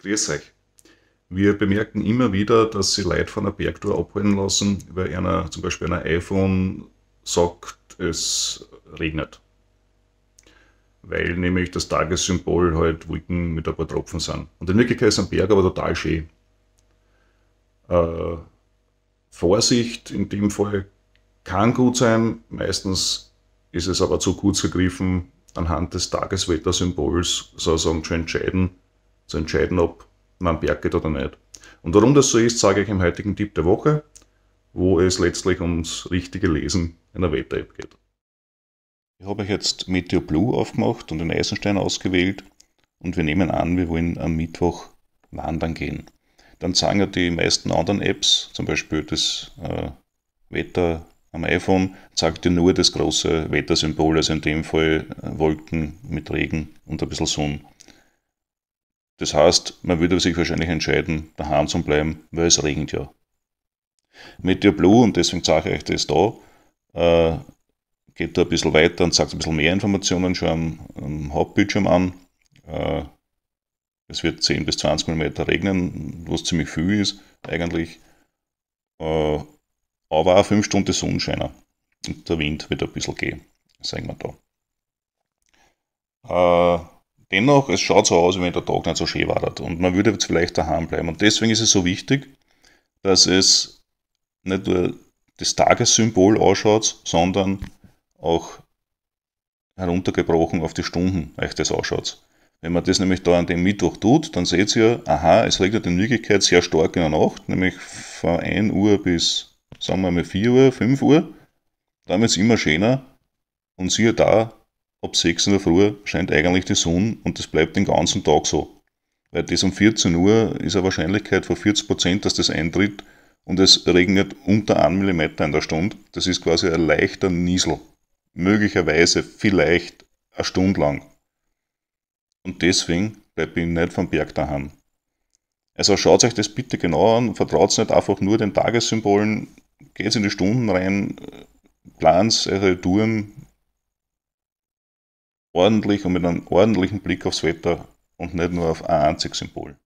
Grüß euch. Wir bemerken immer wieder, dass sie Leute von der Bergtour abholen lassen, weil einer, zum Beispiel einer iPhone sagt, es regnet. Weil nämlich das Tagessymbol halt Wolken mit ein paar Tropfen sind. Und in Wirklichkeit ist ein Berg aber total schön. Äh, Vorsicht in dem Fall kann gut sein, meistens ist es aber zu kurz gegriffen, anhand des Tageswettersymbols sozusagen zu entscheiden, zu entscheiden, ob man am Berg geht oder nicht. Und warum das so ist, sage ich im heutigen Tipp der Woche, wo es letztlich ums richtige Lesen einer Wetter-App geht. Ich habe euch jetzt Meteor Blue aufgemacht und den Eisenstein ausgewählt und wir nehmen an, wir wollen am Mittwoch wandern gehen. Dann sagen ja die meisten anderen Apps, zum Beispiel das äh, Wetter am iPhone, sagt dir nur das große Wettersymbol, also in dem Fall äh, Wolken mit Regen und ein bisschen Sonne. Das heißt, man würde sich wahrscheinlich entscheiden, daheim zu bleiben, weil es regnet ja. Meteor Blue, und deswegen zeige ich euch das da, äh, geht da ein bisschen weiter und sagt ein bisschen mehr Informationen schon am, am Hauptbildschirm an. Äh, es wird 10 bis 20 mm regnen, was ziemlich viel ist eigentlich. Äh, aber auch 5 Stunden Sonnenschein. Und der Wind wird ein bisschen gehen, sagen wir da. Äh, Dennoch, es schaut so aus, wie wenn der Tag nicht so schön war. Und man würde jetzt vielleicht daheim bleiben. Und deswegen ist es so wichtig, dass es nicht nur das Tagessymbol ausschaut, sondern auch heruntergebrochen auf die Stunden euch das ausschaut. Wenn man das nämlich da an dem Mittwoch tut, dann seht ihr, aha, es regnet in Wirklichkeit sehr stark in der Nacht, nämlich von 1 Uhr bis, sagen wir mal, 4 Uhr, 5 Uhr. Dann wird es immer schöner. Und siehe da, ab 6 in der Früh scheint eigentlich die Sonne und das bleibt den ganzen Tag so. Weil das um 14 Uhr ist eine Wahrscheinlichkeit von 40%, dass das eintritt und es regnet unter 1 mm in der Stunde. Das ist quasi ein leichter Niesel. Möglicherweise, vielleicht eine Stunde lang. Und deswegen bleibe ich nicht vom Berg daheim. Also schaut euch das bitte genau an, vertraut nicht einfach nur den Tagessymbolen, geht in die Stunden rein, plant eure Touren, ordentlich und mit einem ordentlichen Blick aufs Wetter und nicht nur auf ein einziges Symbol.